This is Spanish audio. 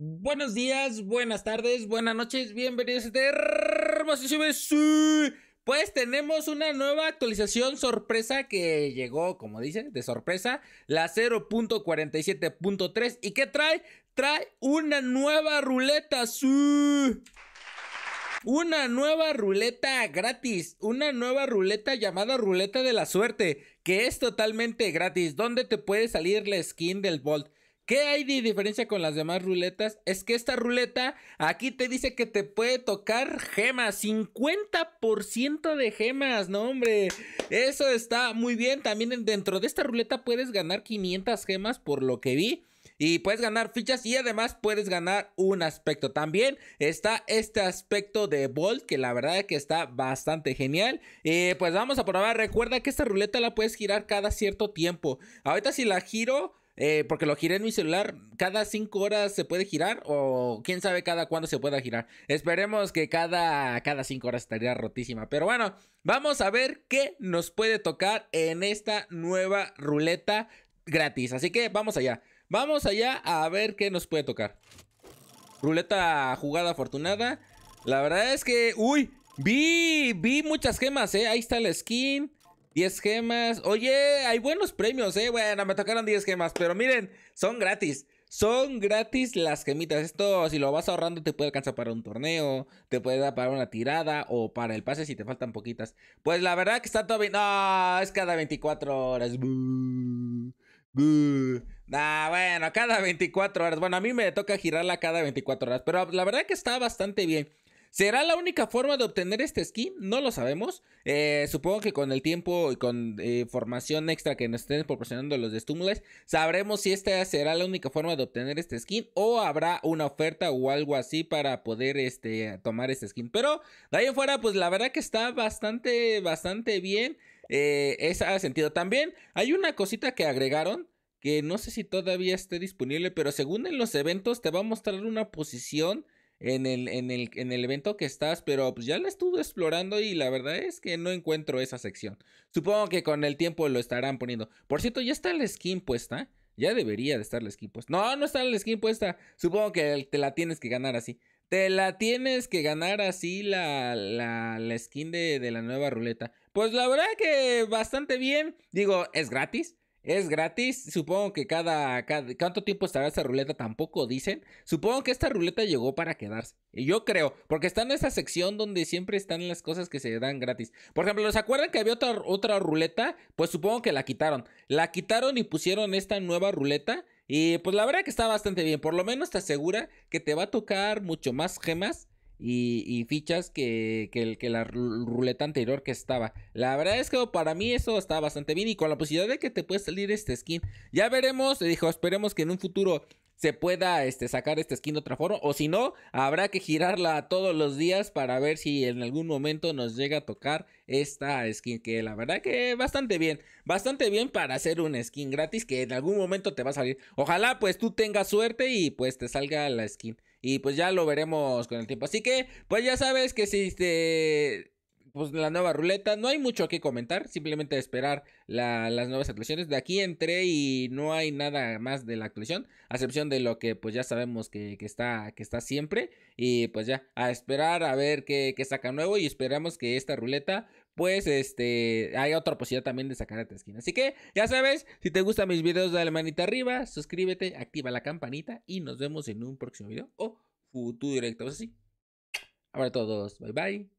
Buenos días, buenas tardes, buenas noches, bienvenidos a este Pues tenemos una nueva actualización sorpresa que llegó, como dice, de sorpresa, la 0.47.3. ¿Y qué trae? Trae una nueva ruleta. ¡Sí! Una nueva ruleta gratis, una nueva ruleta llamada ruleta de la suerte, que es totalmente gratis, ¿Dónde te puede salir la skin del Bolt ¿Qué hay de diferencia con las demás ruletas? Es que esta ruleta aquí te dice que te puede tocar gemas, 50% de gemas, no hombre, eso está muy bien. También dentro de esta ruleta puedes ganar 500 gemas por lo que vi. Y puedes ganar fichas y además puedes ganar un aspecto. También está este aspecto de Bolt que la verdad es que está bastante genial. pues vamos a probar. Recuerda que esta ruleta la puedes girar cada cierto tiempo. Ahorita si la giro eh, porque lo giré en mi celular, cada cinco horas se puede girar o quién sabe cada cuándo se pueda girar. Esperemos que cada, cada cinco horas estaría rotísima. Pero bueno, vamos a ver qué nos puede tocar en esta nueva ruleta gratis. Así que vamos allá. Vamos allá a ver qué nos puede tocar. Ruleta jugada afortunada. La verdad es que... ¡Uy! Vi, vi muchas gemas, ¿eh? Ahí está la skin. 10 gemas. Oye, hay buenos premios, ¿eh? Bueno, me tocaron 10 gemas, pero miren, son gratis. Son gratis las gemitas. Esto, si lo vas ahorrando, te puede alcanzar para un torneo, te puede dar para una tirada o para el pase si te faltan poquitas. Pues la verdad que está todo bien. No, es cada 24 horas. Buh, bueno, cada 24 horas. Bueno, a mí me toca girarla cada 24 horas, pero la verdad que está bastante bien. ¿Será la única forma de obtener este skin? No lo sabemos. Eh, supongo que con el tiempo y con eh, formación extra que nos estén proporcionando los de sabremos si esta será la única forma de obtener este skin o habrá una oferta o algo así para poder este, tomar este skin. Pero de ahí fuera, pues la verdad que está bastante, bastante bien. Eh, ha sentido. También hay una cosita que agregaron que no sé si todavía esté disponible, pero según en los eventos te va a mostrar una posición en el, en el, en el evento que estás, pero pues ya la estuve explorando y la verdad es que no encuentro esa sección. Supongo que con el tiempo lo estarán poniendo. Por cierto, ya está la skin puesta. Ya debería de estar la skin puesta. No, no está la skin puesta. Supongo que te la tienes que ganar así. Te la tienes que ganar así la, la, skin de, de, la nueva ruleta. Pues la verdad que bastante bien. Digo, es gratis. Es gratis. Supongo que cada, ¿Cuánto tiempo estará esa ruleta? Tampoco dicen. Supongo que esta ruleta llegó para quedarse. Y yo creo. Porque está en esa sección donde siempre están las cosas que se dan gratis. Por ejemplo, ¿los acuerdan que había otra, otra ruleta? Pues supongo que la quitaron. La quitaron y pusieron esta nueva ruleta. Y pues la verdad que está bastante bien. Por lo menos te asegura que te va a tocar mucho más gemas y, fichas que, la ruleta anterior que estaba. La verdad es que para mí eso está bastante bien y con la posibilidad de que te puede salir este skin. Ya veremos, dijo, esperemos que en un futuro se pueda este, sacar esta skin de otra forma. O si no, habrá que girarla todos los días para ver si en algún momento nos llega a tocar esta skin. Que la verdad que bastante bien. Bastante bien para hacer una skin gratis que en algún momento te va a salir. Ojalá pues tú tengas suerte y pues te salga la skin. Y pues ya lo veremos con el tiempo. Así que pues ya sabes que si te pues la nueva ruleta. No hay mucho que comentar, simplemente esperar las nuevas actuaciones De aquí entré y no hay nada más de la actuación a excepción de lo que pues ya sabemos que, está, que está siempre. Y pues ya, a esperar a ver qué, saca nuevo y esperamos que esta ruleta pues este hay otra posibilidad también de sacar a tu esquina. Así que ya sabes, si te gustan mis videos dale manita arriba, suscríbete, activa la campanita y nos vemos en un próximo video o futuro directo. así Ahora todos, bye bye.